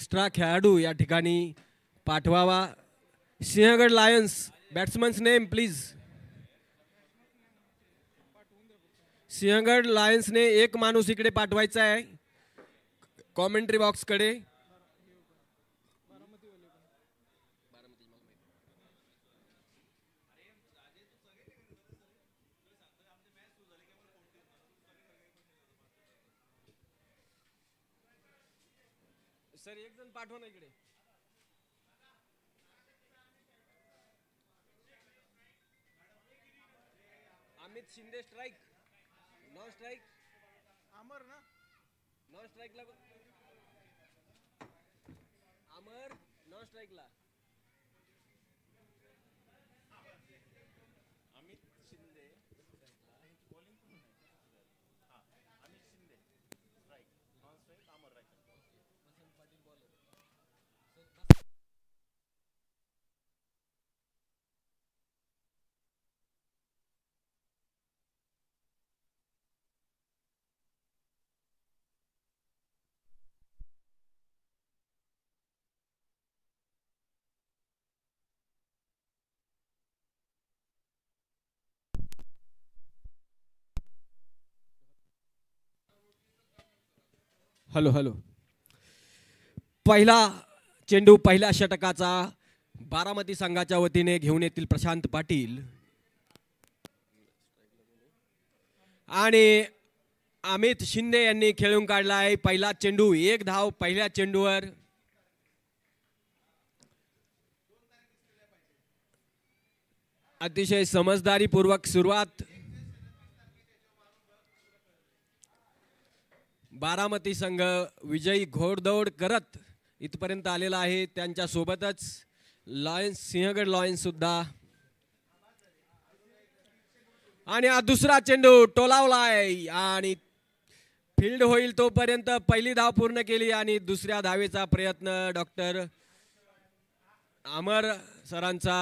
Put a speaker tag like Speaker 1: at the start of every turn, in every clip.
Speaker 1: Extra खेळाडू या ठिकाणी पाठवावा Sinhagad Lions batsman's name please Sinhagad लायन्सने एक माणूस इकडे पाठवायचा आहे कॉमेंट्री बॉक्सकडे ಕಷ್ಟ ಇಲ್ಲ हॅलो हॅलो पहिला चेंडू पहिल्या षटकाचा बारामती संघाच्या वतीने घेऊन येतील प्रशांत पाटील आणि अमित शिंदे यांनी खेळून काढला आहे पहिला चेंडू एक धाव पहिल्या चेंडूवर अतिशय समजदारीपूर्वक सुरुवात बारामती संघ विजयी घोडदौड करत इथपर्यंत आलेला आहे त्यांच्यासोबतच लॉयन्स सिंहगड लॉयन्ससुद्धा आणि हा दुसरा चेंडू टोलावलाय आणि फील्ड होईल तोपर्यंत पहिली धाव पूर्ण केली आणि दुसऱ्या धावेचा प्रयत्न डॉक्टर अमर सरांचा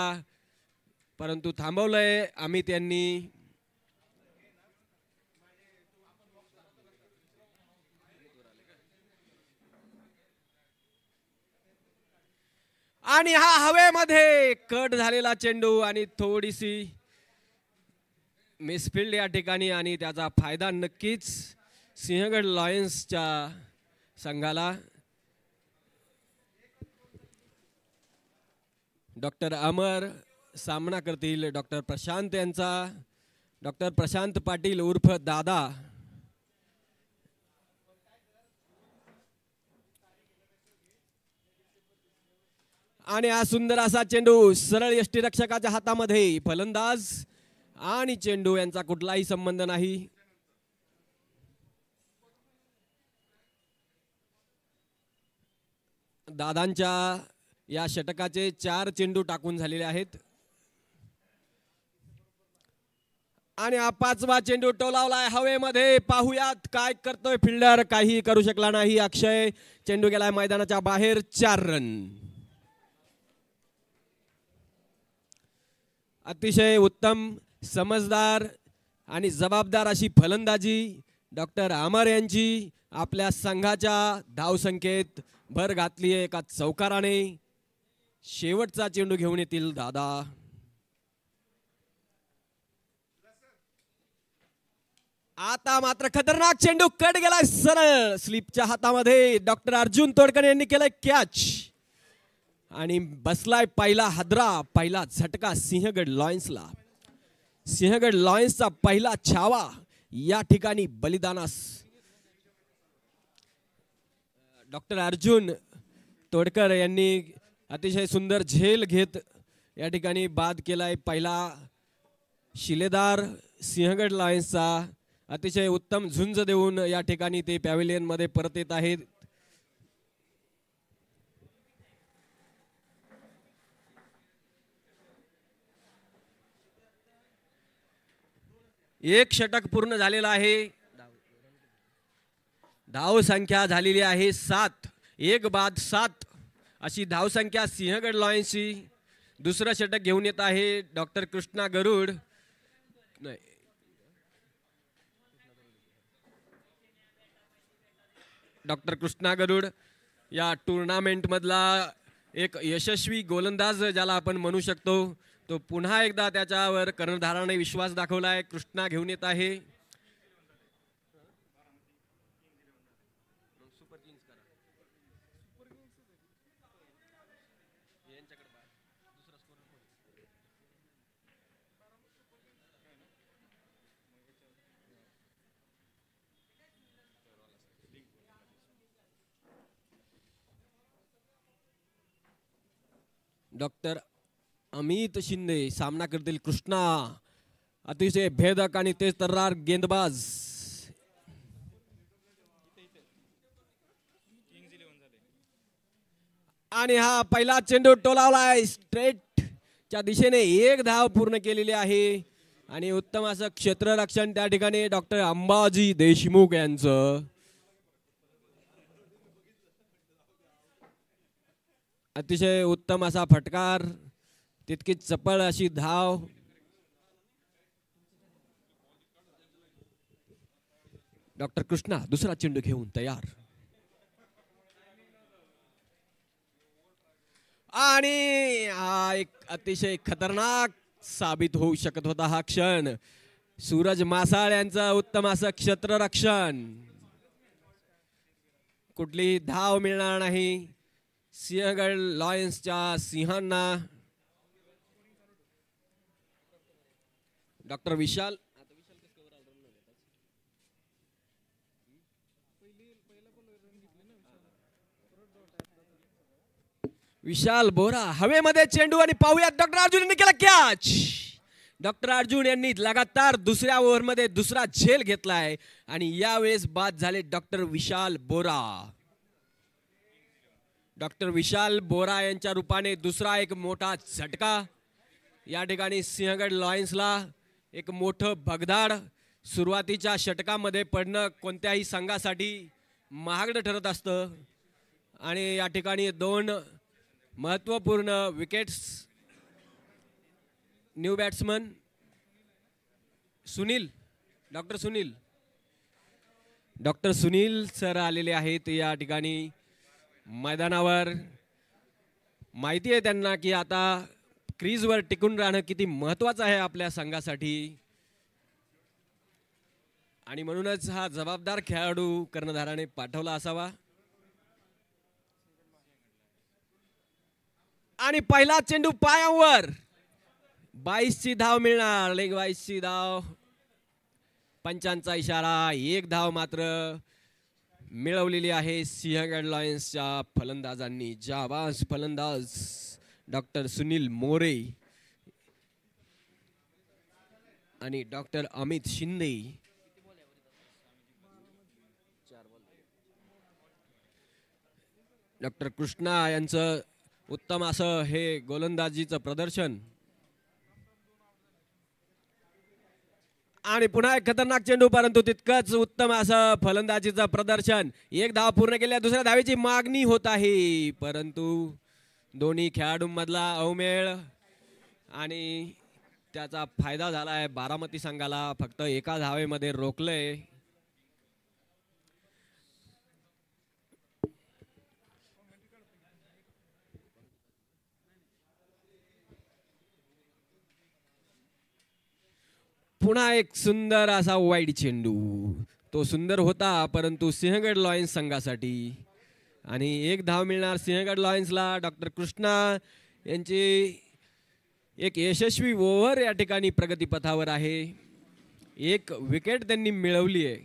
Speaker 1: परंतु थांबवलंय अमित यांनी आणि हा हवेमध्ये कट झालेला चेंडू आणि थोडीशी मिसफिल्ड या ठिकाणी आणि त्याचा फायदा नक्कीच सिंहगड लॉयन्सच्या संघाला डॉक्टर अमर सामना करतील डॉक्टर प्रशांत यांचा डॉक्टर प्रशांत पाटील उर्फ दादा आणि हा सुंदर असा चेंडू सरळ यष्टी रक्षकाच्या हातामध्ये फलंदाज आणि चेंडू यांचा कुठलाही संबंध नाही दादांच्या या षटकाचे चार चेंडू टाकून झालेले आहेत आणि हा पाचवा चेंडू टोलावलाय हवेमध्ये पाहुयात काय करतोय फिल्डर काही करू शकला नाही अक्षय चेंडू गेलाय मैदानाच्या बाहेर चार रन अतिशय उत्तम समजदार आणि जबाबदार अशी फलंदाजी डॉक्टर आमर यांची आपल्या संघाच्या धावसंख्येत भर घातली आहे एका चौकाराने शेवटचा चेंडू घेऊन येतील दादा आता मात्र खतरनाक चेंडू कट गेलाय सरळ स्लीपच्या हातामध्ये डॉक्टर अर्जुन तोडकर यांनी केलाय कॅच आणि बसलाय पहिला हद्रा पहिला झटका सिंहगड लॉयन्सला सिंहगड लॉयन्सचा पहिला छावा या ठिकाणी बलिदानास डॉक्टर अर्जुन तोडकर यांनी अतिशय सुंदर झेल घेत या ठिकाणी बाद केलाय पहिला शिलेदार सिंहगड लॉयन्सचा अतिशय उत्तम झुंज देऊन या ठिकाणी ते मध्ये परत येत आहेत एक षटक पूर्ण झालेला आहे धावसंख्या झालेली आहे सात एक बाद सात अशी धावसंख्या सिंहगड लॉयन्सची दुसरं षटक घेऊन येत आहे डॉक्टर कृष्णा गरुड नाही डॉक्टर कृष्णा गरुड या टूर्नामेंटमधला एक यशस्वी गोलंदाज ज्याला आपण म्हणू शकतो तो पुन्हा एकदा त्याच्यावर कर्णधाराने विश्वास दाखवला आहे कृष्णा घेऊन येत आहे डॉक्टर अमित शिंदे सामना करतील कृष्णा अतिशय भेदक आणि तेज तर्रार गेंदबाज आणि हा पहिला चेंडू टोलावलाय च्या दिशेने एक धाव पूर्ण केलेली आहे आणि उत्तम असं क्षेत्ररक्षण त्या ठिकाणी डॉक्टर अंबाजी देशमुख यांचं अतिशय उत्तम असा फटकार तितकी चपळ अशी धाव डॉक्टर कृष्णा दुसरा चेंडू घेऊन तयार आणि हा एक अतिशय खतरनाक साबित होऊ शकत होता हा क्षण सूरज मासाळ यांचा उत्तम असं क्षेत्ररक्षण कुठलीही धाव मिळणार नाही सिंहगड लॉयन्सच्या सिंहांना डॉक्टर विशाल विशाल बोरा हवेमध्ये चेंडू आणि पाहूयात डॉक्टर अर्जुन केला कॅच डॉक्टर अर्जुन यांनी लगातार दुसऱ्या ओव्हरमध्ये दुसरा झेल घेतलाय आणि यावेळेस बाद झाले डॉक्टर विशाल बोरा डॉक्टर विशाल बोरा यांच्या रूपाने दुसरा एक मोठा झटका या ठिकाणी सिंहगड लॉयन्सला एक मोठं भगदाड सुरुवातीच्या षटकामध्ये पडणं कोणत्याही संघासाठी महागडं ठरत असतं आणि या ठिकाणी दोन महत्त्वपूर्ण wickets new batsman Sunil doctor Sunil doctor Sunil sir आलेले आहेत या ठिकाणी मैदानावर माहिती आहे त्यांना की आता क्रीजवर टिकून राहणं किती महत्वाचं आहे आपल्या संघासाठी आणि म्हणूनच हा जबाबदार खेळाडू कर्णधाराने पाठवला असावा आणि पहिला चेंडू पायावर ची धाव मिळणार लेग ची धाव पंचांचा इशारा एक धाव मात्र मिळवलेली आहे सिंहगड लॉयन्सच्या फलंदाजांनी जाबाज फलंदाज डॉक्टर सुनील मोरे आणि डॉक्टर अमित शिंदे डॉक्टर कृष्णा यांचं उत्तम असं हे गोलंदाजीचं प्रदर्शन आणि पुन्हा एक खतरनाक चेंडू परंतु तितकंच उत्तम असं फलंदाजीचं प्रदर्शन एक धाव पूर्ण केल्या दुसऱ्या धावेची मागणी होत आहे परंतु दोन्ही खेळाडूंमधला अवमेळ आणि त्याचा फायदा झाला आहे बारामती संघाला फक्त एका धावेमध्ये रोखलंय पुन्हा एक सुंदर असा वाईट चेंडू तो सुंदर होता परंतु सिंहगड लॉयन्स संघासाठी आणि एक धाव मिळणार सिंहगड लॉयन्सला डॉक्टर कृष्णा यांची एक यशस्वी ओव्हर या ठिकाणी प्रगतीपथावर आहे एक विकेट त्यांनी मिळवली आहे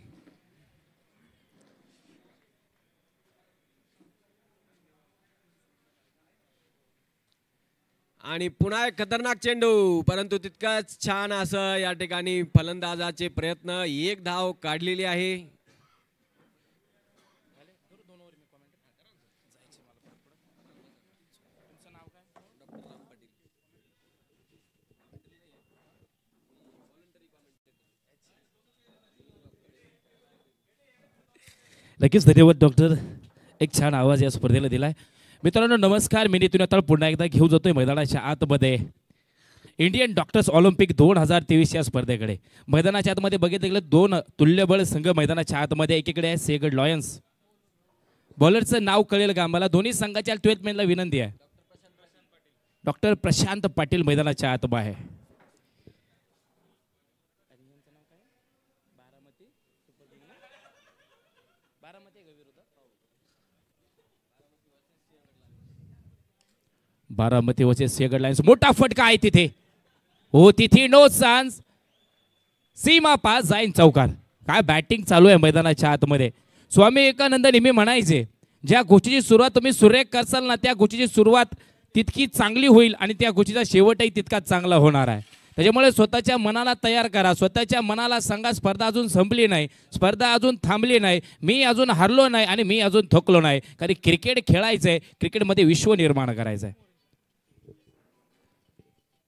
Speaker 1: आणि पुन्हा एक खतरनाक चेंडू परंतु तितकंच छान असं या ठिकाणी फलंदाजाचे प्रयत्न एक धाव काढलेली आहे
Speaker 2: नक्कीच धन्यवाद डॉक्टर एक छान आवाज या स्पर्धेला दिला आहे मित्रांनो नमस्कार मी नितून आता पुन्हा एकदा घेऊन जातोय मैदानाच्या आतमध्ये इंडियन डॉक्टर्स ऑलिम्पिक दोन हजार तेवीस या स्पर्धेकडे मैदानाच्या आतमध्ये बघितलं गेलं दोन तुल्यबळ संघ मैदानाच्या आतमध्ये एकीकडे आहे सेगड लॉयन्स बॉलरचं नाव कळेल का आम्हाला दोन्ही संघाच्या ट्वेल्थ मेनला विनंती आहे डॉक्टर प्रशांत पाटील मैदानाच्या आत आहे बारामती वचे सेगड लाईन्स मोठा फटका आहे तिथे हो तिथे नो सान्स सीमा पास जाईन चौकार काय बॅटिंग चालू आहे मैदानाच्या आतमध्ये स्वामी विवेकानंद नेहमी म्हणायचे ज्या गोष्टीची सुरुवात तुम्ही सुरेख करसाल ना त्या गोष्टीची सुरुवात तितकी चांगली होईल आणि त्या गोष्टीचा शेवटही तितका चांगला होणार आहे त्याच्यामुळे स्वतःच्या मनाला तयार करा स्वतःच्या मनाला सांगा स्पर्धा अजून संपली नाही स्पर्धा अजून थांबली नाही मी अजून हरलो नाही आणि मी अजून थकलो नाही कारण क्रिकेट खेळायचं आहे क्रिकेटमध्ये विश्व निर्माण करायचं आहे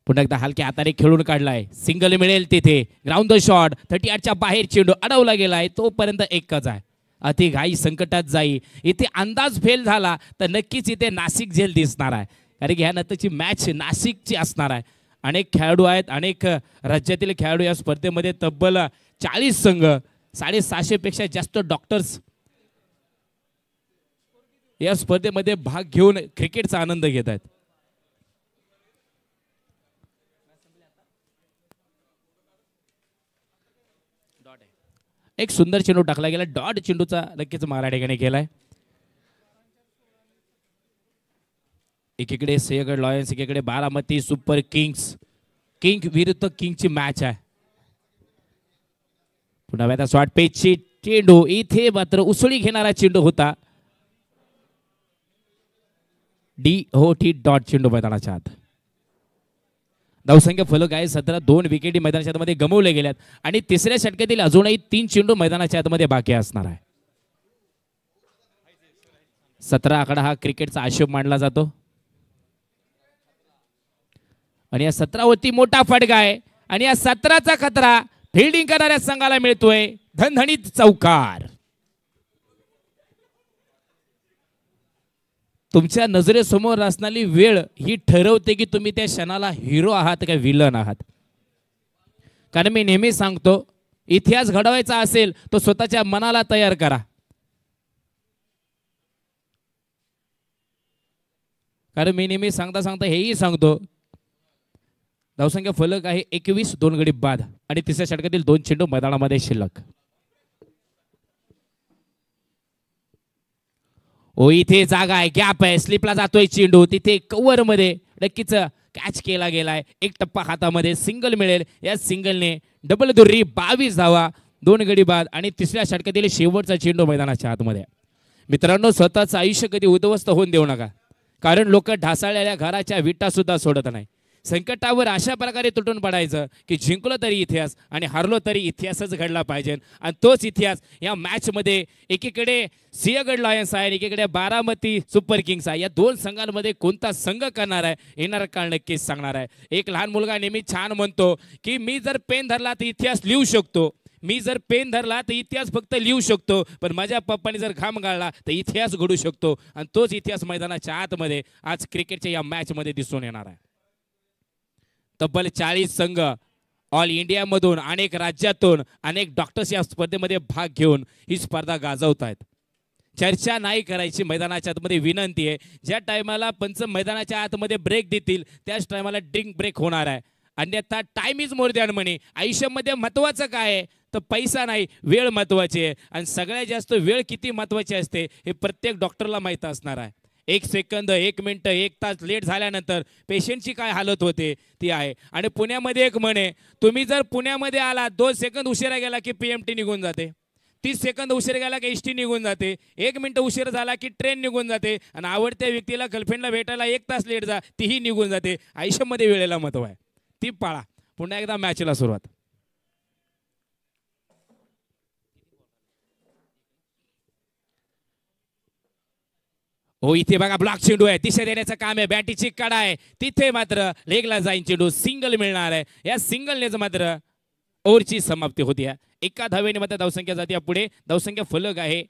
Speaker 2: पुन्हा एकदा हलक्या हाताने खेळून काढलाय सिंगल मिळेल तिथे ग्राउंड द शॉट थर्टी आठच्या बाहेर चेंडू अडवला गेलाय तोपर्यंत एकच आहे अति घाई संकटात जाई इथे अंदाज फेल झाला तर नक्कीच इथे नाशिक झेल दिसणार आहे कारण की ह्या नंतरची मॅच नाशिकची असणार आहे अनेक खेळाडू आहेत अनेक राज्यातील खेळाडू या स्पर्धेमध्ये तब्बल चाळीस संघ साडेसहाशेपेक्षा जास्त डॉक्टर्स या स्पर्धेमध्ये भाग घेऊन क्रिकेटचा आनंद घेत आहेत एक सुंदर चेंडू टाकला गेला डॉट चेंडूचा नक्कीच मला ठिकाणी गेलाय एकीकडे सिंहगड लॉयन्स एकीकडे बारामती सुपर किंग्स किंग विरुद्ध किंगची मॅच आहे पुन्हा वेळा शॉर्ट पेजची चेंडू इथे मात्र उसळी घेणारा चेंडू होता डी हो ठीक डॉट चेंडू मैदानाच्या आत धावसंख्या फलक आहे सतरा दोन विकेटी मैदानाच्या आतमध्ये गमवले गेल्यात आणि तिसऱ्या षटक्यातील अजूनही तीन चेंडू मैदानाच्या आतमध्ये बाकी असणार आहे सतरा आकडा हा क्रिकेटचा आक्षेप मानला जातो आणि या सतरावरती मोठा फटका आहे आणि या सतराचा खतरा फिल्डिंग करणाऱ्या संघाला मिळतोय धनधणीत चौकार तुमच्या नजरेसमोर असणारी वेळ ही ठरवते की तुम्ही त्या क्षणाला हिरो आहात का विलन आहात कारण मी नेहमी सांगतो इतिहास घडवायचा असेल तो स्वतःच्या मनाला तयार करा कारण मी नेहमी सांगता सांगता हेही सांगतो धावसंख्या फलक आहे एकवीस दोन गडी बाद आणि तिसऱ्या षटकातील दोन चेंडू मैदानामध्ये शिल्लक ओ इथे जागा आहे गॅप आहे स्लिपला जातोय चेंडू तिथे कव्हरमध्ये नक्कीच कॅच केला गेलाय एक टप्पा हातामध्ये सिंगल मिळेल या सिंगलने डबल दुर्री बावीस धावा दोन गडी बाद आणि तिसऱ्या षटकातील शेवटचा चेंडू मैदानाच्या आतमध्ये मित्रांनो स्वतःचं आयुष्य कधी उद्ध्वस्त होऊन देऊ नका कारण लोक ढासाळलेल्या घराच्या विटा सुद्धा सोडत नाही संकटावर अशा प्रकारे तुटून पडायचं की जिंकलो तरी इतिहास आणि हरलो तरी इतिहासच घडला पाहिजे आणि तोच इतिहास या मॅचमध्ये एकीकडे सिंहगड लॉयन्स आहे आणि एकीकडे बारामती सुपर किंग्स आहे या दोन संघांमध्ये कोणता संघ करणार आहे येणार काळ नक्कीच सांगणार आहे एक लहान मुलगा नेहमी छान म्हणतो की मी जर पेन धरला तर इतिहास लिहू शकतो मी जर पेन धरला तर इतिहास फक्त लिहू शकतो पण माझ्या पप्पाने जर घाम गाळला तर इतिहास घडू शकतो आणि तोच इतिहास मैदानाच्या आतमध्ये आज क्रिकेटच्या या मॅचमध्ये दिसून येणार आहे तब्बल चाळीस संघ ऑल इंडियामधून अनेक राज्यातून अनेक डॉक्टर्स या स्पर्धेमध्ये भाग घेऊन ही स्पर्धा गाजवत आहेत चर्चा नाही करायची मैदानाच्या आतमध्ये विनंती आहे ज्या टायमाला पंच मैदानाच्या आतमध्ये ब्रेक देतील त्याच टायमाला ड्रिंक ब्रेक होणार आहे अन्यथा time is more than money आयुष्यामध्ये महत्त्वाचं काय आहे तर पैसा नाही वेळ महत्वाची आहे आणि सगळ्यात जास्त वेळ किती महत्वाची असते हे प्रत्येक डॉक्टरला माहीत असणार आहे एक सेकंद एक मिनटं एक तास लेट झाल्यानंतर पेशंटची काय हालत होते ती आहे आणि पुण्यामध्ये एक म्हणे तुम्ही जर पुण्यामध्ये आला दोन सेकंद उशिरा गेला की पी एम टी निघून जाते तीस सेकंद उशीर गेला की एस टी निघून जाते एक मिनटं उशीर झाला की ट्रेन निघून जाते आणि आवडत्या व्यक्तीला गर्लफ्रेंडला भेटायला एक तास लेट जा तीही निघून जाते आयुष्यामध्ये वेळेला महत्व आहे ती पाळा पुन्हा एकदा मॅचला सुरुवात हो इथे बघा ब्लॉक चेंडू आहे दिशा देण्याचं काम आहे बॅटीची कडा आहे तिथे मात्र लेगला जाईन चेंडू सिंगल मिळणार आहे या सिंगलनेच मात्र ओव्हरची समाप्ती होती एका धावेने मात्र धावसंख्या जाते पुढे धावसंख्या फलक आहे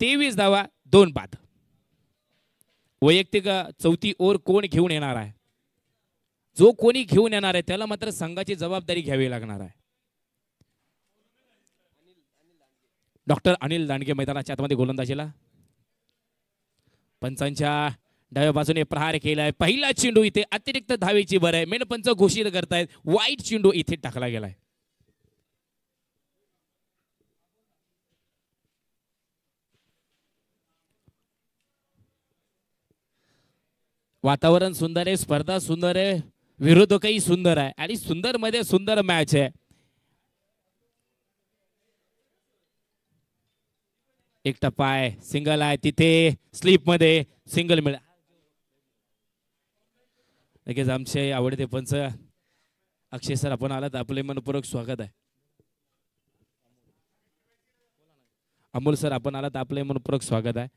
Speaker 2: तेवीस धावा दोन बाद वैयक्तिक चौथी ओर कोण घेऊन येणार आहे जो कोणी घेऊन येणार आहे त्याला मात्र संघाची जबाबदारी घ्यावी लागणार आहे डॉक्टर अनिल दांडगे मैदानाच्या आतमध्ये गोलंदाजीला पंचांच्या डाव्या बाजूने प्रहार केलाय पहिला चेंडू इथे अतिरिक्त धावेची भर आहे मेनपंच घोषित करतायत वाईट चेंडू इथे टाकला गेलाय वातावरण सुंदर आहे स्पर्धा सुंदर आहे विरोधकही सुंदर आहे आणि सुंदर मध्ये सुंदर मॅच आहे एक टप्पा आहे सिंगल आहे तिथे स्लीप मध्ये सिंगल मिळा लगेच आमचे आवडते पंच अक्षय सर आपण आलात आपले मनपूर्वक स्वागत आहे अमोल सर आपण आलात आपले मनपूर्वक स्वागत आहे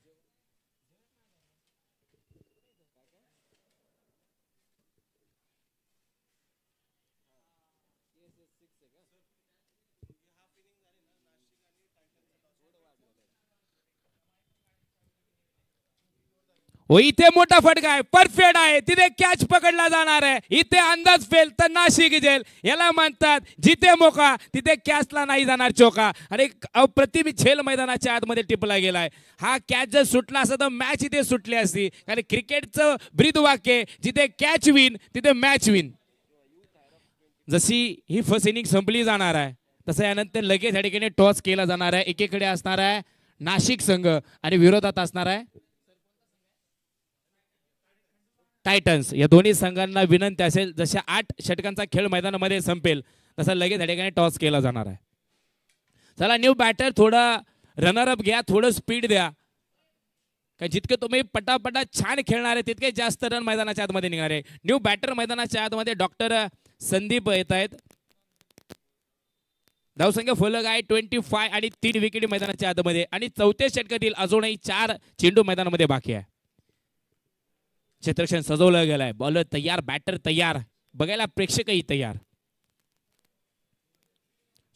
Speaker 2: हो इथे मोठा फटका आहे परफेक्ट आहे तिथे कॅच पकडला जाणार आहे इथे अंदाज फेल तर नाशिक झेल याला म्हणतात जिथे मोका तिथे कॅचला नाही जाणार चोका आणि अप्रतिम झेल मैदानाच्या आतमध्ये टिपला गेलाय हा कॅच जर सुटला असता तर मॅच इथे सुटली असती कारण क्रिकेटचं ब्रीद वाक्य जिथे कॅच विन तिथे मॅच विन जशी ही फर्स्ट इनिंग संपली जाणार आहे तसं यानंतर लगेच या ठिकाणी टॉस केला जाणार आहे एकीकडे असणार आहे नाशिक संघ आणि विरोधात असणार आहे टायटन्स या दोन्ही संघांना विनंती असेल जशा आठ षटकांचा खेळ मैदानामध्ये संपेल तसा लगेच या ठिकाणी टॉस केला जाणार आहे चला न्यू बॅटर थोडा रनरअप घ्या थोडं स्पीड द्या का जितके तुम्ही पटापटा छान खेळणार आहे तितके जास्त रन मैदानाच्या आतमध्ये निघणार आहे न्यू बॅटर मैदानाच्या आतमध्ये डॉक्टर संदीप येत आहेत धावसंख्या फलक आहे ट्वेंटी फाय आणि तीन विकेट मैदानाच्या आतमध्ये आणि चौथ्या षटकातील अजूनही चार चेंडू मैदानामध्ये बाकी आहे क्षेत्रक्षण सजवलं गेलंय बॉलर तयार बॅटर तयार बघायला प्रेक्षकही तयार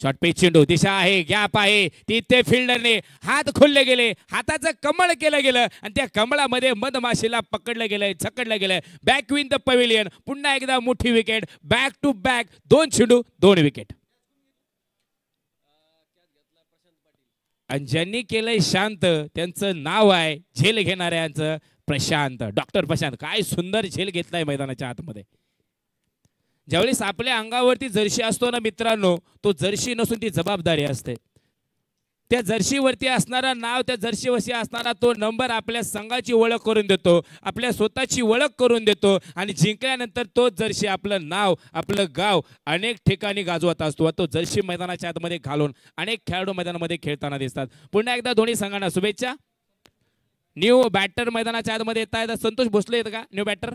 Speaker 2: शॉर्ट पेच चेंडू दिशा आहे गॅप आहे तिथे फिल्डरने हात खोलले गेले हाताचं कमळ केलं गेलं आणि त्या कमळामध्ये मधमाशीला पकडलं गेलंय झकडलं गेलंय बॅक विन द पवेलियन पुन्हा एकदा मोठी विकेट बॅक टू बॅक दोन चेंडू दोन विकेट आणि ज्यांनी केलंय शांत त्यांचं नाव आहे झेल घेणाऱ्यांचं प्रशांत डॉक्टर प्रशांत काय सुंदर झेल घेतलाय मैदानाच्या आतमध्ये ज्यावेळेस आपल्या अंगावरती जर्शी असतो ना मित्रांनो तो जर्शी नसून ती जबाबदारी असते त्या जर्शीवरती असणारा नाव त्या जर्शीवरती असणारा तो नंबर आपल्या संघाची ओळख करून देतो आपल्या स्वतःची ओळख करून देतो आणि जिंकल्यानंतर तो जर्शी आपलं नाव आपलं गाव अनेक ठिकाणी गाजवत असतो तो जर्शी मैदानाच्या आतमध्ये घालून अनेक खेळाडू मैदानामध्ये खेळताना दिसतात पुन्हा एकदा दोन्ही संघांना शुभेच्छा न्यू बॅटर मैदानाच्या आतमध्ये येत आहेत संतोष भोसले येत का new batter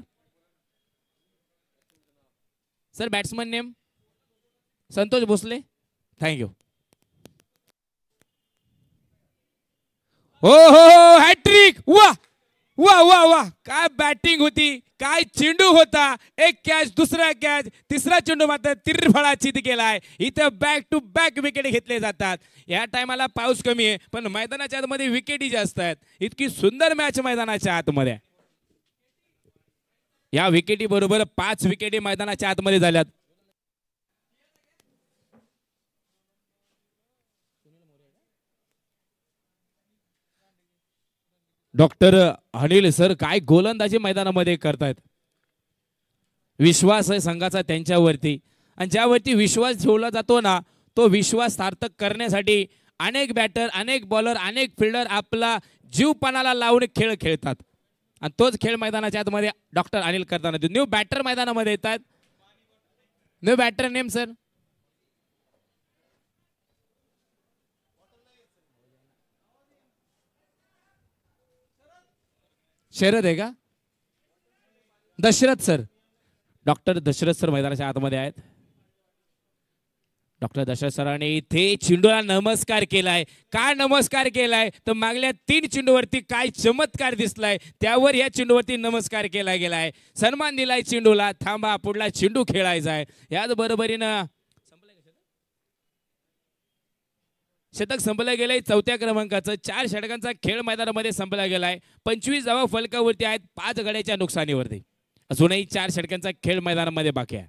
Speaker 2: sir batsman name Santosh Bhosale thank you हो हो हॅट्रिक हो, वा वा वा वा काय बॅटिंग होती काय चेंडू होता एक कॅच दुसरा कॅच तिसरा चेंडू मात्र तिरफळाची केलाय इथं बॅक टू बॅक विकेट घेतले जातात या टायमाला पाऊस कमी आहे पण मैदानाच्या आतमध्ये विकेटी जास्त आहेत इतकी सुंदर मॅच मैदानाच्या आतमध्ये या विकेटी बरोबर पाच विकेटी मैदानाच्या आतमध्ये झाल्यात डॉक्टर अनिल सर काय गोलंदाजी मैदानामध्ये करतायत विश्वास आहे संघाचा त्यांच्यावरती आणि ज्यावरती विश्वास ठेवला जातो ना तो विश्वास सार्थक करण्यासाठी अनेक बॅटर अनेक बॉलर अनेक फिल्डर आपला जीवपणाला लावून खेळ खेळतात आणि तोच खेळ मैदानाच्या आतमध्ये डॉक्टर अनिल करताना न्यू बॅटर मैदानामध्ये येतात new batter name sir Sharad आहे का Dashrath sir doctor Dashrath sir मैदानाच्या आतमध्ये आहेत डॉक्टर दशरथ सरांनी इथे चेंडूला नमस्कार केलाय का नमस्कार केलाय तर मागल्या तीन चेंडूवरती काय चमत्कार दिसलाय त्यावर या चेंडूवरती नमस्कार केला गेलाय सन्मान दिलाय चेंडूला थांबा पुढला चेंडू खेळायचा आहे याच बरोबरीनं शतक संपलं गेलंय चौथ्या क्रमांकाचं चार षटकांचा खेळ मैदानामध्ये संपला गेलाय पंचवीस जवा फलकावरती आहेत पाच गड्याच्या नुकसानीवरती अजूनही चार षटकांचा खेळ मैदानामध्ये बाकी आहे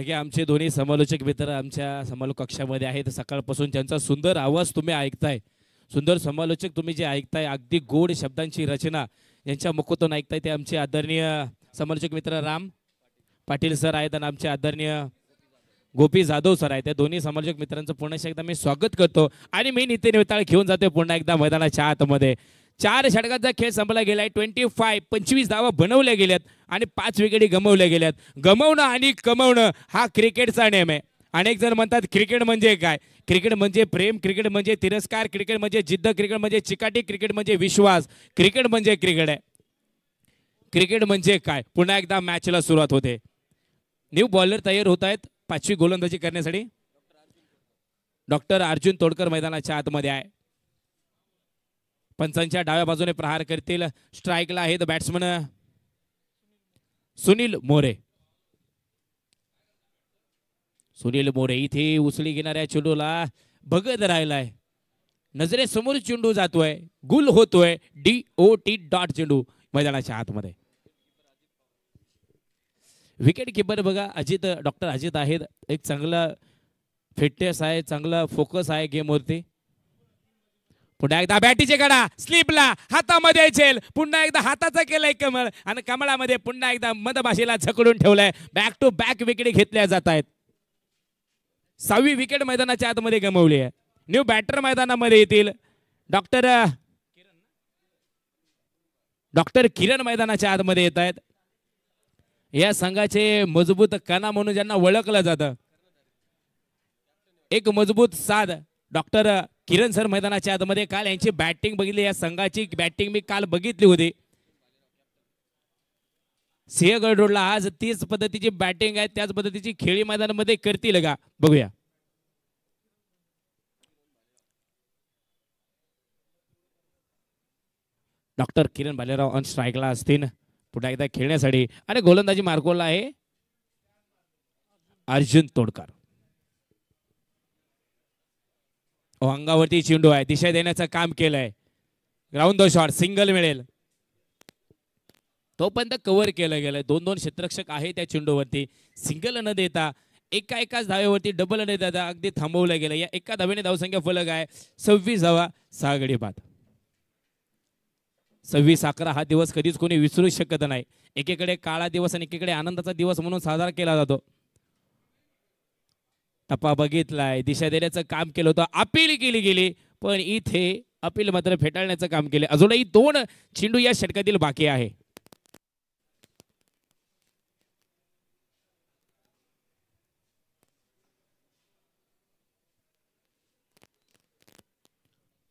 Speaker 2: नक्की आमचे दोन्ही समालोचक मित्र आमच्या समालोक कक्षामध्ये आहेत सकाळपासून त्यांचा सुंदर आवाज तुम्ही ऐकताय सुंदर समालोचक तुम्ही जे ऐकताय अगदी गोड शब्दांची रचना यांच्या मुखोतून ऐकताय ते आमचे आदरणीय समालोचक मित्र राम पाटील सर आहेत आणि आमचे आदरणीय गोपी जाधव सर आहेत त्या दोन्ही समालोचक मित्रांचं पुन्हा एकदा मी स्वागत करतो आणि मी नितीन वेताळ घेऊन जातो पुन्हा एकदा मैदानाच्या आतमध्ये चार षटकाचा खेळ संपला गेलाय ट्वेंटी फाय पंचवीस धावा बनवल्या गेल्यात आणि पाच विकेटी गमवल्या गेल्यात गमवणं आणि कमवणं हा क्रिकेटचा नेम आहे अनेक जण म्हणतात क्रिकेट म्हणजे काय क्रिकेट म्हणजे प्रेम क्रिकेट म्हणजे तिरस्कार क्रिकेट म्हणजे जिद्द क्रिकेट म्हणजे चिकाटी क्रिकेट म्हणजे विश्वास क्रिकेट म्हणजे क्रिकेट आहे क्रिकेट म्हणजे काय पुन्हा एकदा मॅचला सुरुवात होते न्यू बॉलर तयार होत आहेत पाचवी गोलंदाजी करण्यासाठी डॉक्टर अर्जुन तोडकर मैदानाच्या आतमध्ये आहे पंचांच्या डाव्या बाजूने प्रहार करतील स्ट्राईकला आहेत बॅट्समन सुनील मोरे सुनील मोरे इथे उचली घेणाऱ्या चेंडूला बघत राहिलाय नजरेसमोर चेंडू जातोय गुल होतोय डी ओ टी डॉट चेंडू मैदानाच्या आतमध्ये विकेट किपर बघा अजित डॉक्टर अजित आहेत एक चांगला फिटनेस आहे चांगला फोकस आहे गेमवरती पुन्हा एकदा बॅटीचे कडा स्लीपला हातामध्ये झेल पुन्हा एकदा हाताचा केलंय कमळ आणि कमळामध्ये पुन्हा एकदा मधमाशीला झकडून ठेवलंय बॅक टू बॅक विकेट घेतल्या जात आहेत सहावी विकेट मैदानाच्या आतमध्ये गमवली आहे न्यू बॅटर मैदानामध्ये येतील डॉक्टर डॉक्टर किरण मैदानाच्या आतमध्ये येत आहेत या संघाचे मजबूत कणा म्हणून ज्यांना ओळखलं जात एक मजबूत साध डॉक्टर किरण सर मैदानाच्या आतमध्ये काल यांची बॅटिंग बघितली या संघाची बॅटिंग मी काल बघितली होती सिंहगड रोडला आज तीच पद्धतीची बॅटिंग आहे त्याच पद्धतीची खेळी मैदानामध्ये करतील का बघूया डॉक्टर किरण भालेराव ऑन स्ट्राईकला असतील पुन्हा एकदा खेळण्यासाठी अरे गोलंदाजी मार्गोला आहे अर्जुन तोडकर अंगावरती चेंडू आहे दिशा देण्याचं काम केलंय ग्राउंड दो शॉट सिंगल मिळेल तोपर्यंत कव्हर केलं गेलंय दोन दोन क्षेत्रक्षक आहे त्या चेंडूवरती सिंगल न देता एका एकाच धावेवरती डबल न देता अगदी थांबवलं गेलं या एका धावेने धावसंख्या फलक आहे सव्वीस धावा सहा गडी बाद सव्वीस अकरा हा दिवस कधीच कोणी विसरू शकत नाही एकीकडे काळा दिवस आणि एकीकडे आनंदाचा दिवस म्हणून साजरा केला जातो टप्पा दिशा देण्याचं काम केलं होतं अपील केली गेली पण इथे अपील मात्र फेटाळण्याचं काम केलं अजूनही दोन चेंडू या षटकातील बाकी आहे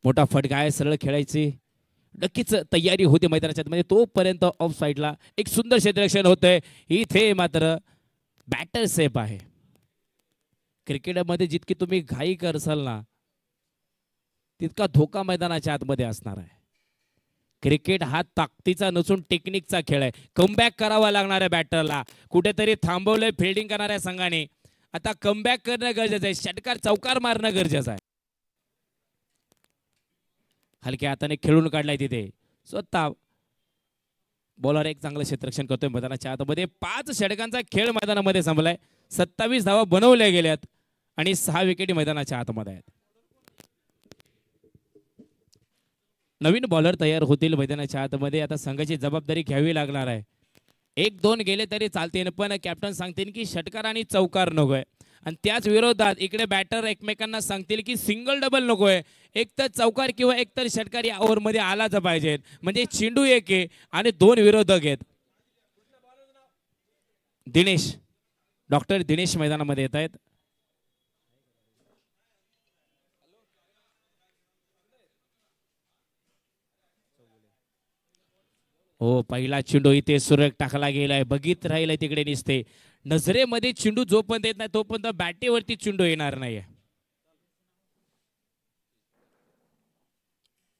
Speaker 2: मोठा फटका आहे सरळ खेळायची नक्कीच तयारी होते मैदानाच्या म्हणजे तोपर्यंत ऑफ साईडला एक सुंदर क्षेत्ररक्षण होतंय इथे मात्र बॅटर सेफ आहे क्रिकेटमध्ये जितकी तुम्ही घाई करसाल ना तितका धोका मैदानाच्या आतमध्ये असणार आहे क्रिकेट हा ताकदीचा नसून टेक्निकचा खेळ आहे कमबॅक करावा लागणार आहे बॅटरला कुठेतरी थांबवलंय फिल्डिंग करणाऱ्या संघाने आता कमबॅक करणं गरजेचं आहे षटकार चौकार मारणं गरजेचं आहे हलक्या हाताने खेळून काढलाय तिथे स्वतः बॉलर एक चांगलं क्षेत्ररक्षण करतोय मैदानाच्या आतमध्ये पाच षटकांचा खेळ मैदानामध्ये संपलाय सत्तावीस धावा बनवल्या गेल्यात आणि सहा विकेट मैदानाच्या आतमध्ये आहेत नवीन बॉलर तयार होतील मैदानाच्या आतमध्ये आता संघाची जबाबदारी घ्यावी लागणार आहे एक दोन गेले तरी चालतील पण कॅप्टन सांगतील की षटकार आणि चौकार नकोय आणि त्याच विरोधात इकडे बॅटर एकमेकांना सांगतील की सिंगल डबल नकोय एक तर चौकार किंवा एक तर षटकार या ओव्हरमध्ये आलाच पाहिजे म्हणजे चेंडू एक आहे आणि दोन विरोधक आहेत दिनेश डॉक्टर दिनेश मैदानामध्ये येत आहेत हो पहिला चेंडू इथे सुरक टाकला गेलाय बघित राहिलाय तिकडे निसते नजरेमध्ये चेंडू जोपर्यंत येत नाही तोपर्यंत बॅटेवरती चेंडू येणार नाही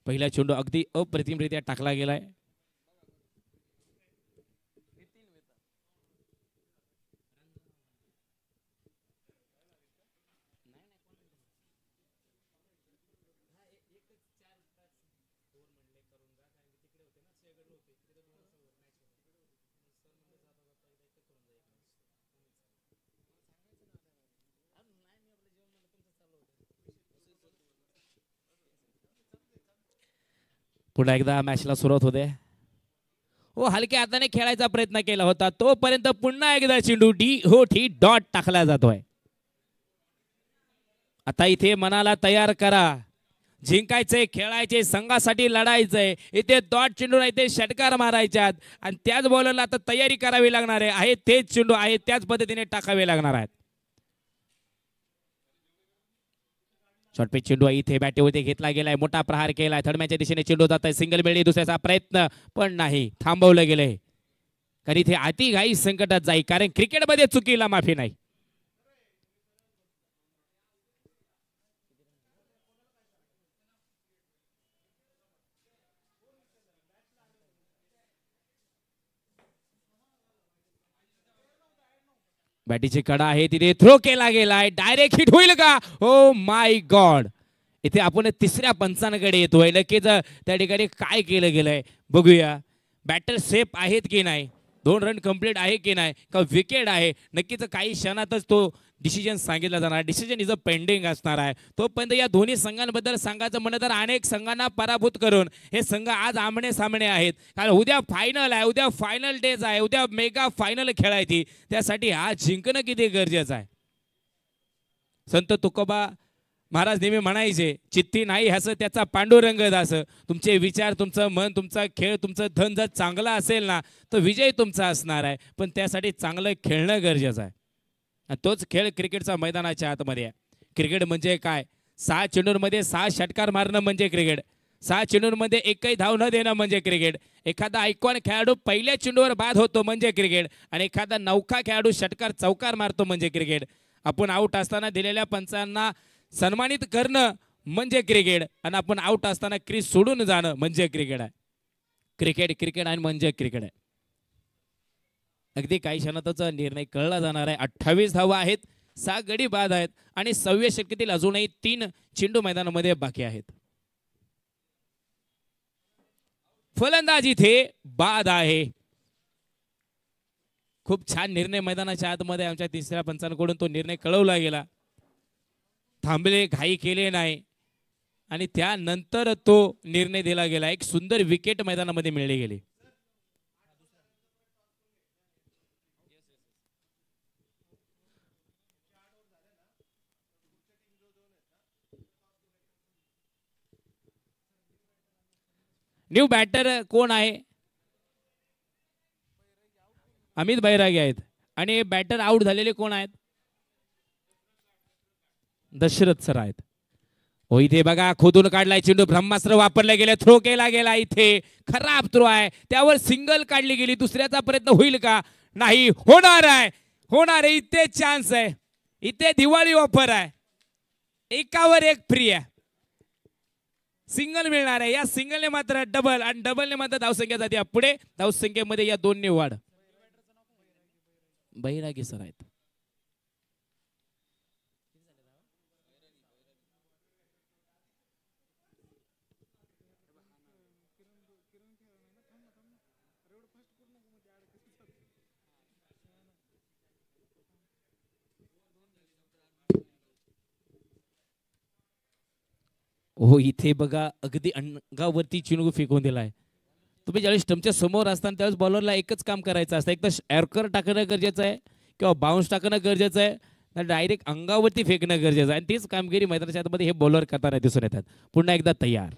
Speaker 2: पहिला चेंडू अगदी अप्रतिमरित्या टाकला गेलाय पुन्हा एकदा मॅचला सुरुवात होते हो हलक्या हाताने खेळायचा प्रयत्न केला होता तोपर्यंत पुन्हा एकदा चेंडू डी हो ठी डॉट टाकला जातोय आता इथे मनाला तयार करा जिंकायचंय खेळायचे संघासाठी लढायचंय इथे डॉट चेंडू नाही ते षटकार मारायच्यात आणि त्याच बॉलरला आता तयारी करावी लागणार आहे तेच चेंडू आहे त्याच पद्धतीने टाकावे लागणार आहेत शॉर्टपे चेंडू इथे बॅटेवरती घेतला गेलाय मोठा प्रहार केलाय थडम्याच्या दिशेने चेंडू जात सिंगल मिळली दुसऱ्याचा प्रयत्न पण नाही थांबवलं गेलंय कारण इथे अति घाई संकटात जाई कारण क्रिकेटमध्ये चुकीला माफी नाही बॅटीची कडा आहे तिथे थ्रो केला गेलाय डायरेक्ट हिट होईल का हो माय गॉड इथे आपण तिसऱ्या पंचांकडे येतोय लकेच त्या ठिकाणी काय केलं गेलंय बघूया बॅटर सेफ आहेत की नाही दोन रन कंप्लीट आहे की नाही का विकेट आहे नक्कीच काही क्षणातच तो डिसिजन सांगितला जाणार डिसिजन इज अ पेंडिंग असणार आहे तोपर्यंत या दोन्ही संघांबद्दल सांगायचं म्हणलं तर अनेक संघांना पराभूत करून हे संघ आज आमणे सामने आहेत कारण उद्या फायनल आहे उद्या फायनल डेज आहे उद्या मेगा फायनल खेळायची त्यासाठी हा जिंकणं किती गरजेचं आहे संत तुकोबा महाराज नेहमी म्हणायचे चित्ती नाही हस त्याचा पांडुरंग दास तुमचे विचार तुमचं मन तुमचा खेळ तुमचं धन जर चांगला असेल ना तर विजय तुमचा असणार आहे पण त्यासाठी चांगलं खेळणं गरजेचं आहे तोच खेळ क्रिकेटचा मैदानाच्या आतमध्ये आहे क्रिकेट म्हणजे काय सहा चेंडूंमध्ये सहा षटकार मारणं म्हणजे क्रिकेट सहा चेंडूंमध्ये एकही धाव न देणं म्हणजे क्रिकेट एखादा ऐकवान खेळाडू पहिल्या चेंडूवर बाद होतो म्हणजे क्रिकेट आणि एखादा नौका खेळाडू षटकार चौकार मारतो म्हणजे क्रिकेट आपण आऊट असताना दिलेल्या पंचांना सन्मानित करणं म्हणजे क्रिकेट आणि आपण आउट असताना क्रिस सोडून जाणं म्हणजे क्रिकेट आहे क्रिकेट क्रिकेट आणि म्हणजे क्रिकेट आहे अगदी काही क्षणातच निर्णय कळला जाणार आहे अठ्ठावीस धावा आहेत सहा गडी बाद आहेत आणि सव्वीस षटकातील अजूनही तीन चेंडू मैदानामध्ये बाकी आहेत फलंदाज इथे बाद आहे खूप छान निर्णय मैदानाच्या आतमध्ये आमच्या तिसऱ्या पंचांकडून तो निर्णय कळवला गेला थांबले घाई केले नाही आणि त्यानंतर तो निर्णय दिला गेला एक सुंदर विकेट मैदानामध्ये मिळले गेले न्यू बॅटर कोण आहे अमित बैरागे आहेत आणि बॅटर आउट झालेले कोण आहेत दशरथ सर आहेत हो इथे बघा खोदून काढलाय चेंडू ब्रह्मास्त्र वापरला गेला थ्रो केला गेला इथे खराब थ्रो आहे त्यावर सिंगल काढली गेली दुसऱ्याचा प्रयत्न होईल का नाही होणार आहे होणार आहे इथे चान्स आहे इथे दिवाळी ऑफर आहे एकावर एक फ्री आहे सिंगल मिळणार आहे या सिंगलने मात्र डबल आणि डबलने मात्र धावसंख्या जाते पुढे धावसंख्येमध्ये या दोनने वाढ बैरागी सर आहेत हो इथे बघा अगदी अंगावरती चिनगू फेकून दिला आहे तुम्ही ज्यावेळेस स्टंपच्या समोर असताना त्यावेळेस बॉलरला एकच काम करायचं असतं एक तर टाकणं गरजेचं आहे किंवा बाउन्स टाकणं गरजेचं आहे तर डायरेक्ट अंगावरती फेकणं गरजेचं आहे आणि तीच कामगिरी मैदानाच्या आतमध्ये हे बॉलर करताना दिसून येतात पुन्हा एकदा तयार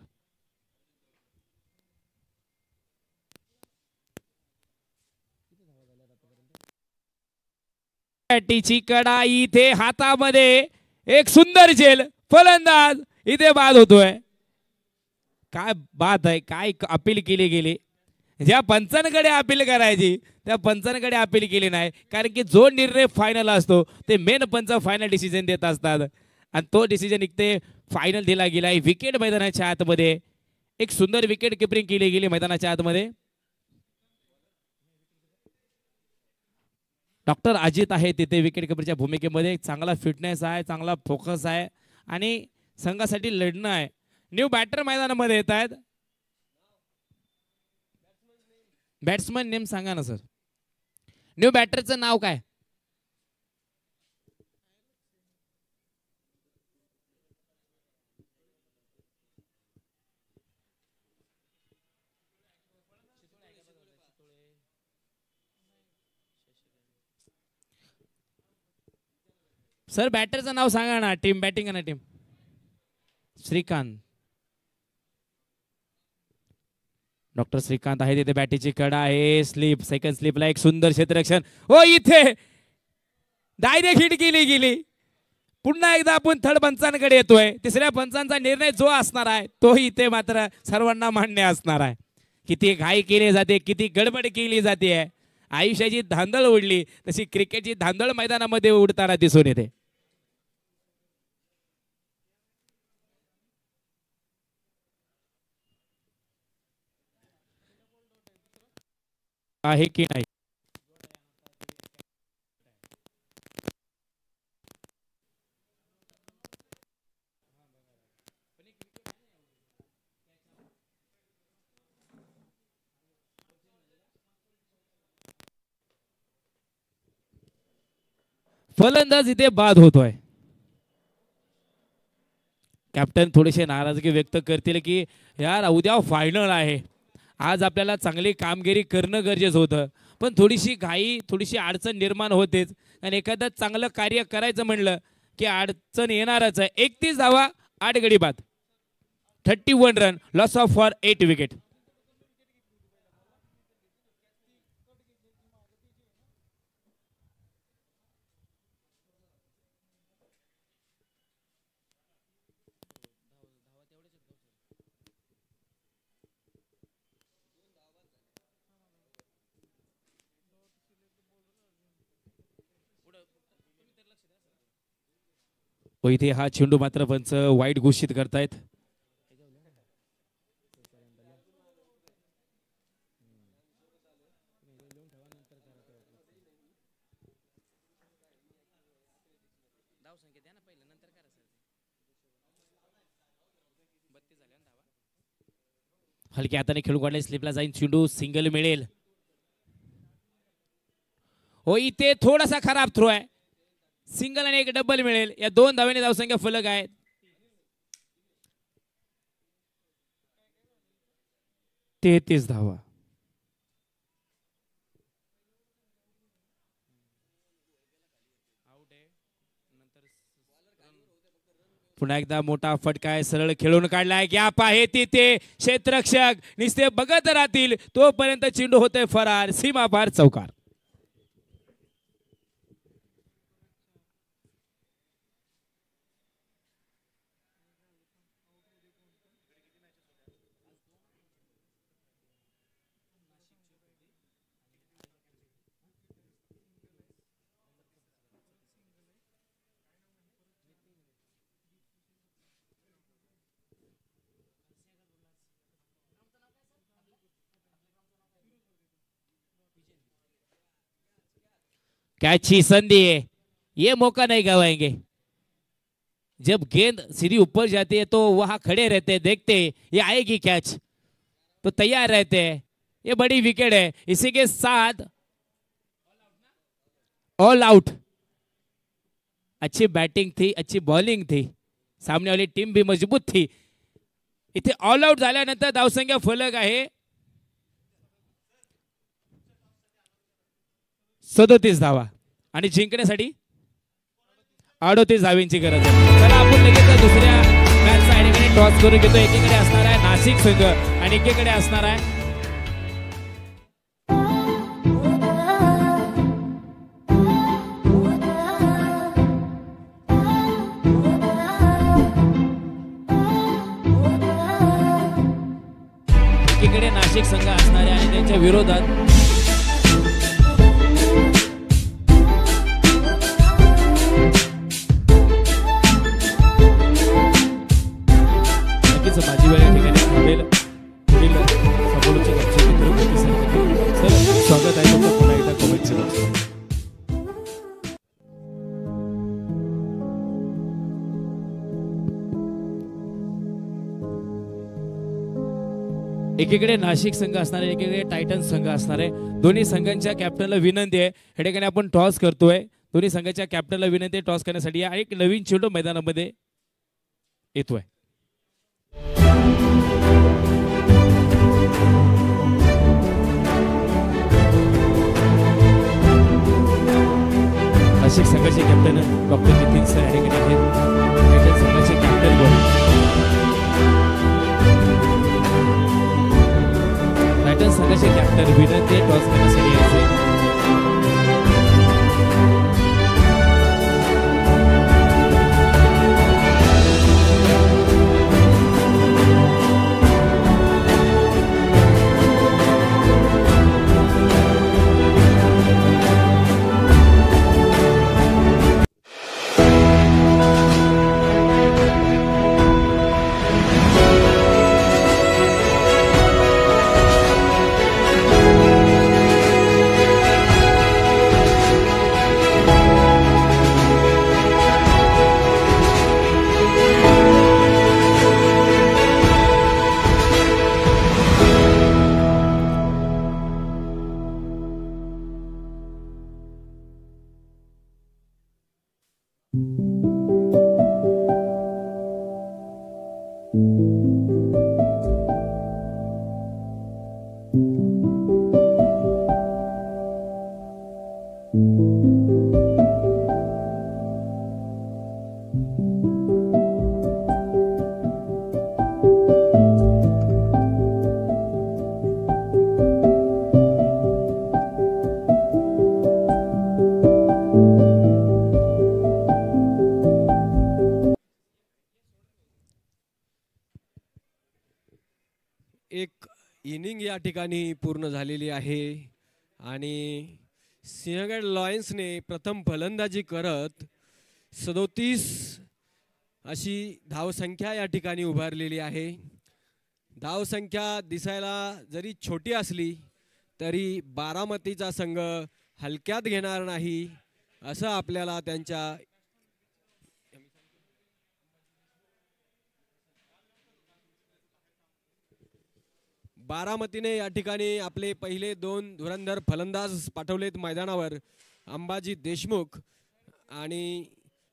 Speaker 2: कडाई इथे हातामध्ये एक सुंदर झेल फलंदाज इथे बाद होतोय काय बात आहे काय अपील केली गेली ज्या पंचांकडे अपील करायची त्या पंचांकडे अपील केली नाही कारण की जो निर्णय फायनल असतो ते मेन पंच फायनल डिसिजन देत असतात आणि तो डिसिजन इथे फायनल दिला गेला आहे विकेट मैदानाच्या आतमध्ये एक सुंदर विकेट किपरिंग केली गेली मैदानाच्या आतमध्ये डॉक्टर अजित आहे तिथे विकेट किपरच्या भूमिकेमध्ये चांगला फिटनेस आहे चांगला फोकस आहे आणि संघासाठी लढणं आहे न्यू बॅटर मैदानामध्ये येत आहेत बॅट्समन नेम सांगा ना सर न्यू बॅटरचं नाव काय सर बॅटरचं नाव सांगा ना टीम बॅटिंग ना टीम श्रीकांत डॉक्टर श्रीकांत आहे तिथे बॅटीची कडा आहे स्लीप सेकंड स्लीपला एक सुंदर क्षेत्ररक्षण हो इथे डायरेक्ट हिट केली गेली पुन्हा एकदा आपण थर्ड पंचांकडे येतोय तिसऱ्या पंचांचा निर्णय जो असणार आहे तो इथे मात्र सर्वांना मान्य असणार आहे किती घाई केली जाते किती गडबड केली जाते आयुष्याची धांदळ उडली तशी क्रिकेटची धांदळ मैदानामध्ये उडताना दिसून येते आहे की नाही फलंदाज इथे बाद होतोय कॅप्टन थोडेसे नाराजगी व्यक्त करतील की यार उद्या फायनल आहे आज आपल्याला चांगली कामगिरी करणं गरजेचं होतं पण थोडीशी घाई थोडीशी अडचण निर्माण होतेच आणि एखादं चांगलं कार्य करायचं म्हणलं की अडचण येणारच आहे एकतीस धावा आठ गडी बाद thirty one run loss of four eight wicket व इथे हा चेंडू मात्र पंच वाईट घोषित करतायत हलक्या हाताने खेळू काढले स्लिपला जाईन चेंडू सिंगल मिळेल हो इथे थोडासा खराब थ्रो आहे सिंगल आणि एक डबल मिळेल या दोन धाव्याने धावसंख्या फलक आहेत तेहतीस धावा पुन्हा एकदा मोठा फटका आहे सरळ खेळून काढलाय गॅप आहे तिथे क्षेत्रक्षक निस्ते बघत राहतील तोपर्यंत चिंडू होतोय फरार सीमा सीमापार चौकार क्या अच्छी संधि है ये मौका नहीं गवाएंगे जब गेंद सीधी ऊपर जाती है तो वहां खड़े रहते हैं देखते हैं ये आएगी कैच तो तैयार रहते हैं ये बड़ी विकेट है इसी के साथ ऑल आउट अच्छी बैटिंग थी अच्छी बॉलिंग थी सामने वाली टीम भी मजबूत थी इतने ऑल आउट झाल्यानंतर धावसंख्या फलक है सदतीस धावा आणि जिंकण्यासाठी अडोतीस धावींची गरज आहे चला आपण लगेच दुसऱ्या मॅचचा एकीकडे टॉस करून घेतो एकीकडे असणार आहे नाशिक संघ आणि एकीकडे असणार आहे एकीकडे नाशिक संघ असणारे आणि त्यांच्या विरोधात एकीकडे नाशिक संघ असणार आहे एकीकडे टायटन संघ असणार आहे दोन्ही संघांच्या कॅप्टनला विनंती आहे या ठिकाणी आपण टॉस करतोय दोन्ही संघाच्या कॅप्टनला विनंती आहे टॉस करण्यासाठी एक नवीन चेंडू मैदानामध्ये येतोय नाशिक संघाचे कॅप्टन डॉक्टर नितीन सर या ठिकाणी आहेत संघाचे कॅप्टन Gracias. chapter
Speaker 1: या ठिकाणी पूर्ण झालेली आहे आणि सिंहगड लॉयन्सने प्रथम फलंदाजी करत सदोतीस अशी धावसंख्या या ठिकाणी उभारलेली आहे धावसंख्या दिसायला जरी छोटी असली तरी बारामतीचा संघ हलक्यात घेणार नाही असं आपल्याला त्यांच्या बारामतीने या ठिकाणी आपले पहिले दोन धुरंधर फलंदाज पाठवलेत मैदानावर अंबाजी देशमुख आणि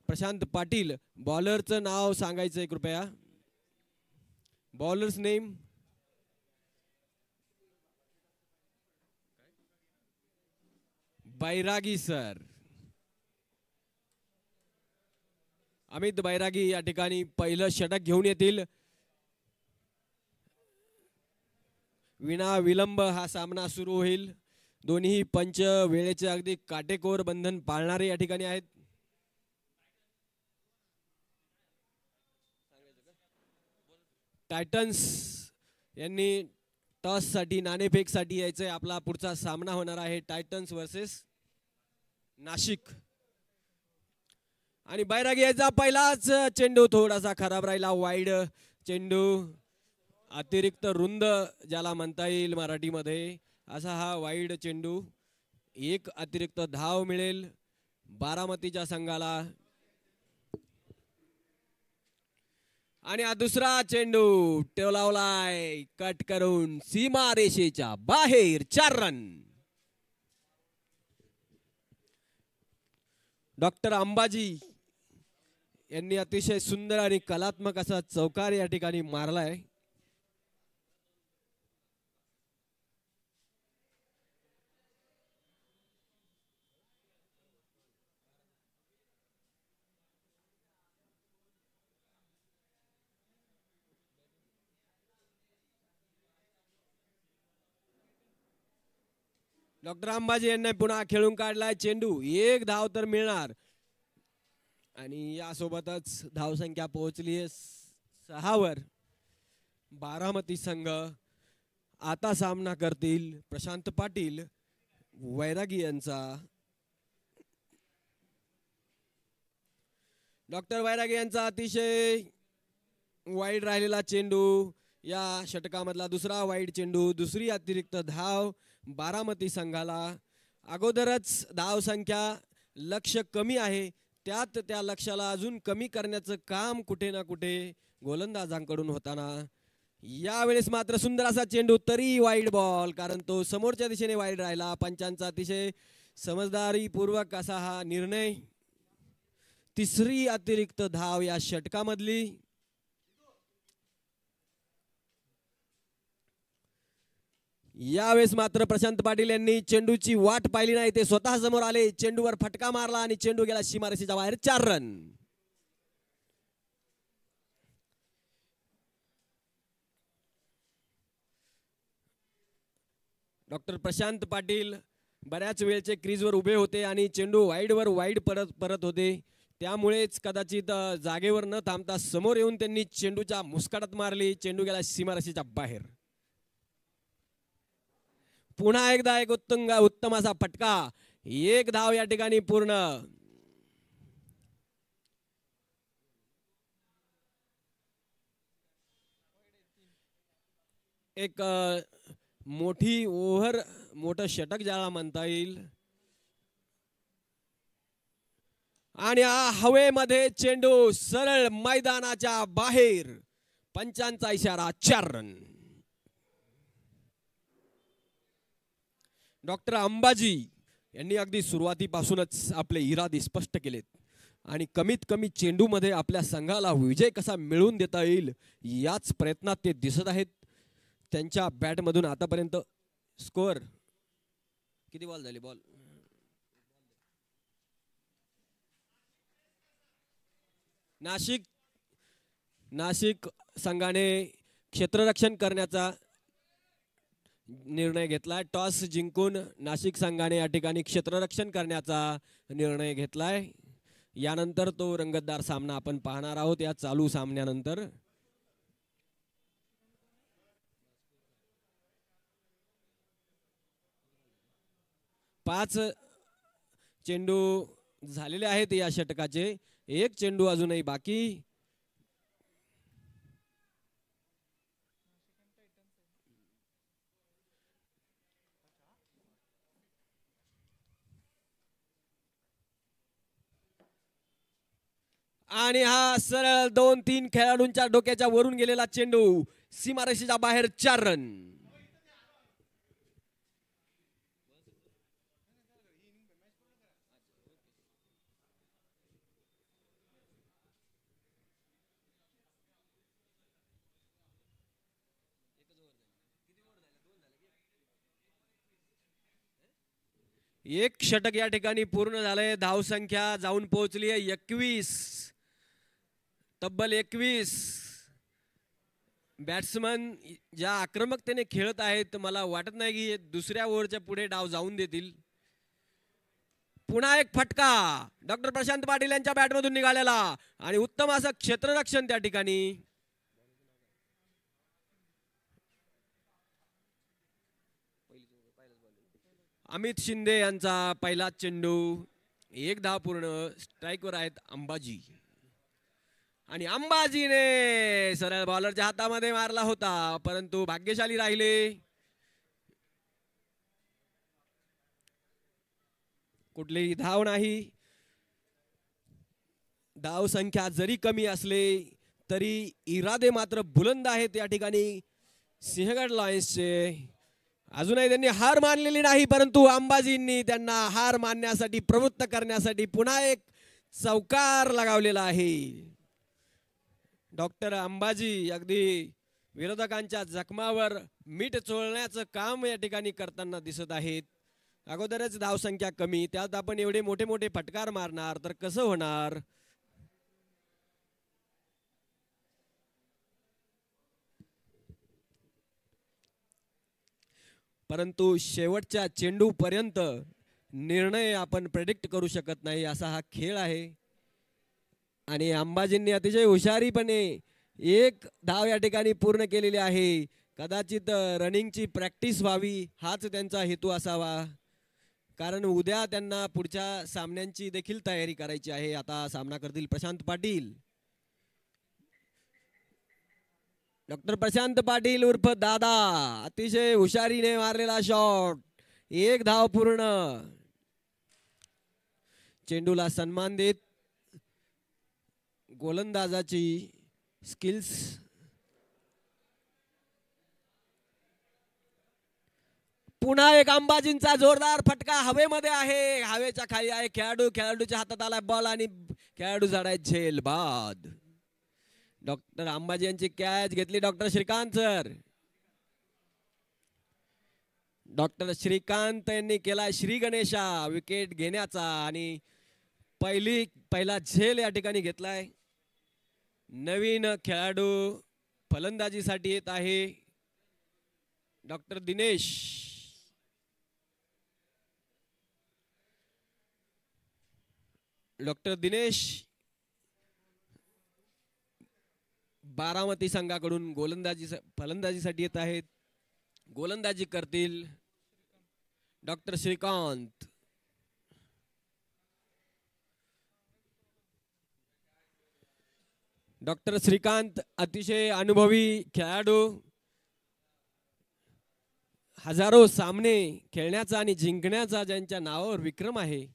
Speaker 1: प्रशांत पाटील बॉलरचं नाव सांगायचंय कृपया bowler's name Bairagi sir Amit Bairagi या ठिकाणी पहिलं षटक घेऊन येतील विना विलंब हा सामना सुरू होईल दोन्ही पंच वेळेचे अगदी काटेकोर बंधन पाळणारे या ठिकाणी आहेत टायटन्स यांनी टॉससाठी नाणेफेकसाठी यायचं आहे आपला पुढचा सामना होणार आहे टायटन्स वर्सेस नाशिक आणि बैरागी यायचा पहिलाच चेंडू थोडासा खराब राहिला वाईड चेंडू अतिरिक्त रुंद ज्याला म्हणता येईल मराठीमध्ये असा हा वाईड चेंडू एक अतिरिक्त धाव मिळेल बारामतीच्या संघाला आणि हा दुसरा चेंडू टेवलावलाय कट करून सीमा रेषेच्या बाहेर चार रन डॉक्टर अंबाजी यांनी अतिशय सुंदर आणि कलात्मक असा चौकार या ठिकाणी मारलाय डॉक्टर अंबाजी यांना पुन्हा खेळून काढलाय चेंडू एक धाव तर मिळणार आणि यासोबतच धावसंख्या पोहोचली आहे सहावर बारामती संघ आता सामना करतील प्रशांत पाटील वैरागी यांचा डॉक्टर वैरागी यांचा अतिशय वाईट राहिलेला चेंडू या षटकामधला दुसरा वाईट चेंडू दुसरी अतिरिक्त धाव बारामती संघाला अगोदरच धावसंख्या लक्ष कमी आहे त्यात त्या लक्षाला अजून कमी करण्याचं काम कुठे ना कुठे गोलंदाजांकडून होताना यावेळेस मात्र सुंदर असा चेंडू तरी वाईट बॉल कारण तो समोरच्या दिशेने वाईड राहिला पंचांचा अतिशय समजदारीपूर्वक असा हा निर्णय तिसरी अतिरिक्त धाव या षटकामधली यावेळेस मात्र प्रशांत पाटील यांनी चेंडूची वाट पाहिली नाही ते स्वतः समोर आले चेंडूवर फटका मारला आणि चेंडू गेला शिमारशीच्या बाहेर चार रन डॉक्टर प्रशांत पाटील बऱ्याच वेळचे क्रीजवर उभे होते आणि चेंडू वाईडवर वाईड परत परत होते त्यामुळेच कदाचित जागेवर न थांबता समोर येऊन त्यांनी चेंडूच्या मुस्काटात मारली चेंडू गेला सीमारशीच्या बाहेर पुन्हा एकदा एक उत्तुंग उत्तम असा फटका एक धाव या ठिकाणी पूर्ण एक मोठी ओव्हर मोठं षटक ज्याला म्हणता येईल आणि हवेमध्ये चेंडू सरळ मैदानाच्या बाहेर पंचांचा इशारा चार रन डॉक्टर अंबाजी यांनी अगदी सुरुवातीपासूनच आपले इरादे स्पष्ट केलेत आणि कमीत कमी चेंडूमध्ये आपल्या संघाला विजय कसा मिळवून देता येईल याच प्रयत्नात ते दिसत आहेत त्यांच्या बॅटमधून आतापर्यंत स्कोअर किती बॉल झाले बॉल नाशिक नाशिक संघाने क्षेत्ररक्षण करण्याचा निर्णय घेतलाय टॉस जिंकून नाशिक संघाने या ठिकाणी क्षेत्ररक्षण करण्याचा निर्णय घेतलाय यानंतर तो रंगतदार सामना आपण पाहणार आहोत या चालू सामन्यानंतर पाच चेंडू झालेले आहेत या षटकाचे एक चेंडू अजूनही बाकी आणि हा सरळ दोन तीन खेळाडूंच्या डोक्याच्या वरून गेलेला चेंडू सीमारेषेच्या बाहेर चार रन एक षटक या ठिकाणी पूर्ण झालंय धावसंख्या जाऊन पोहोचली आहे एकवीस तब्बल एकवीस बॅट्समन ज्या आक्रमकतेने खेळत आहेत मला वाटत नाही की दुसऱ्या ओव्हरच्या पुढे डाव जाऊन देतील पुन्हा एक फटका डॉक्टर प्रशांत पाटील यांच्या बॅटमधून निघालेला आणि उत्तम असं क्षेत्ररक्षण त्या ठिकाणी अमित शिंदे यांचा पहिला चेंडू एक धाव पूर्ण स्ट्राईकवर आहेत अंबाजी आणि अंबाजीने सरळ बॉलरच्या हातामध्ये मारला होता परंतु भाग्यशाली राहिले कुठलीही धाव नाही धाव संख्या जरी कमी असले तरी इरादे मात्र बुलंद आहेत या ठिकाणी सिंहगड लॉयन्सचे अजूनही त्यांनी हार मानलेली नाही परंतु अंबाजींनी त्यांना हार मानण्यासाठी प्रवृत्त करण्यासाठी पुन्हा एक चौकार लगावलेला आहे डॉक्टर अंबाजी अगदी विरोधकांच्या जखमावर मीठ चोळण्याचं काम या ठिकाणी करताना दिसत आहेत अगोदरच धावसंख्या कमी त्यात आपण एवढे मोठे मोठे फटकार मारणार तर कसं होणार परंतु शेवटच्या चेंडूपर्यंत निर्णय आपण प्रेडिक्ट करू शकत नाही असा हा खेळ आहे आणि अंबाजींनी अतिशय हुशारीपणे एक धाव या ठिकाणी पूर्ण केलेली आहे कदाचित रनिंगची प्रॅक्टिस व्हावी हाच त्यांचा हेतू असावा कारण उद्या त्यांना पुढच्या सामन्यांची देखील तयारी करायची आहे आता सामना करतील प्रशांत पाटील डॉक्टर प्रशांत पाटील उर्फ दादा अतिशय हुशारीने मारलेला शॉट एक धाव पूर्ण चेंडूला सन्मान देत गोलंदाजाची स्किल्स पुन्हा एक अंबाजींचा जोरदार फटका हवेमध्ये आहे हवेच्या खाली आहे खेळाडू खेळाडूच्या हातात आला बॉल आणि खेळाडू झाडाय झेल बाद डॉक्टर अंबाजी यांची कॅच घेतली doctor Shrikant sir doctor Shrikant यांनी केलाय श्री गणेशा विकेट घेण्याचा आणि पहिली पहिला झेल या ठिकाणी घेतलाय नवीन खेळाडू फलंदाजीसाठी येत आहे डॉक्टर दिनेश डॉक्टर दिनेश बारामती संघाकडून गोलंदाजी फलंदाजीसाठी येत आहेत गोलंदाजी करतील डॉक्टर श्रीकांत डॉक्टर श्रीकांत अतिशय अनुभवी खेळाडू हजारो सामने खेळण्याचा आणि जिंकण्याचा ज्यांच्या नावावर विक्रम आहे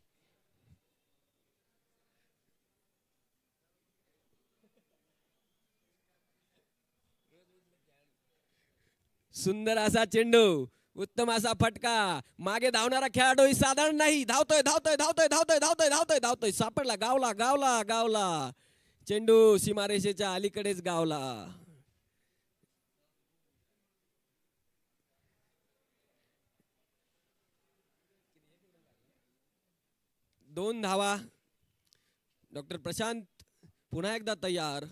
Speaker 1: सुंदर असा चेंडू उत्तम असा फटका मागे धावणारा खेळाडू साधारण नाही धावतोय धावतोय धावतोय धावतोय धावतोय धावतोय धावतोय सापडला गावला गावला गावला चेंडू सीमारेषेच्या अलीकडेच गावला दोन धावा डॉक्टर प्रशांत पुन्हा एकदा तयार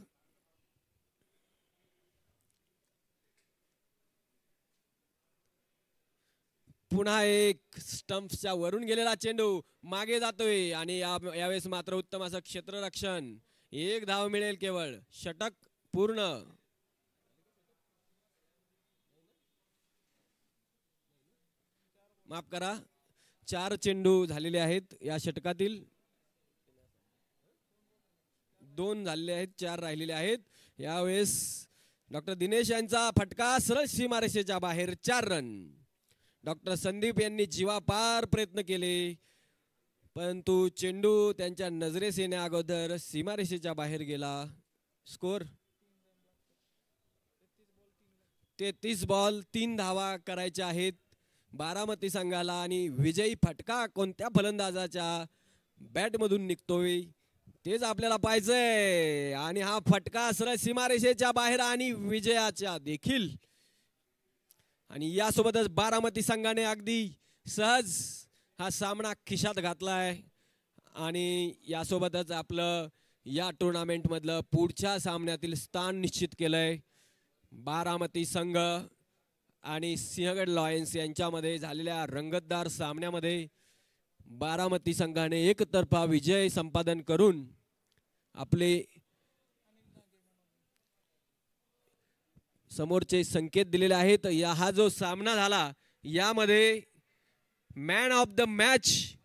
Speaker 1: पुन्हा एक स्टम्प्सच्या वरून गेलेला चेंडू मागे जातोय आणि यावेळेस मात्र उत्तम असं क्षेत्ररक्षण एक धाव मिळेल केवळ षटक पूर्ण माफ करा चार चेंडू झालेले आहेत या षटकातील दोन झालेले आहेत चार राहिलेले आहेत यावेळेस डॉक्टर दिनेश यांचा फटका सरळ सीमारेषेच्या बाहेर चार रन डॉक्टर संदीप यांनी जीवापार प्रयत्न केले परंतु चेंडू त्यांच्या नजरेस येण्या अगोदर सीमारेषेच्या बाहेर गेला स्कोर तेहतीस बॉल तीन धावा करायच्या आहेत बारामती संघाला आणि विजयी फटका कोणत्या फलंदाजाच्या बॅटमधून निघतोय तेच आपल्याला पाहिजे आणि हा फटका सर सीमारेषेच्या बाहेर आणि विजयाच्या देखील आणि यासोबतच बारामती संघाने अगदी सहज हा सामना खिशात घातला आहे आणि यासोबतच आपलं या टुर्नामेंटमधलं पुढच्या सामन्यातील स्थान निश्चित केलं आहे बारामती संघ आणि सिंहगड लॉयन्स यांच्यामध्ये झालेल्या रंगतदार सामन्यामध्ये बारामती संघाने एकतर्फा विजय संपादन करून आपले समोरचे संकेत दिलेले आहेत या हा जो सामना झाला यामध्ये man of the match.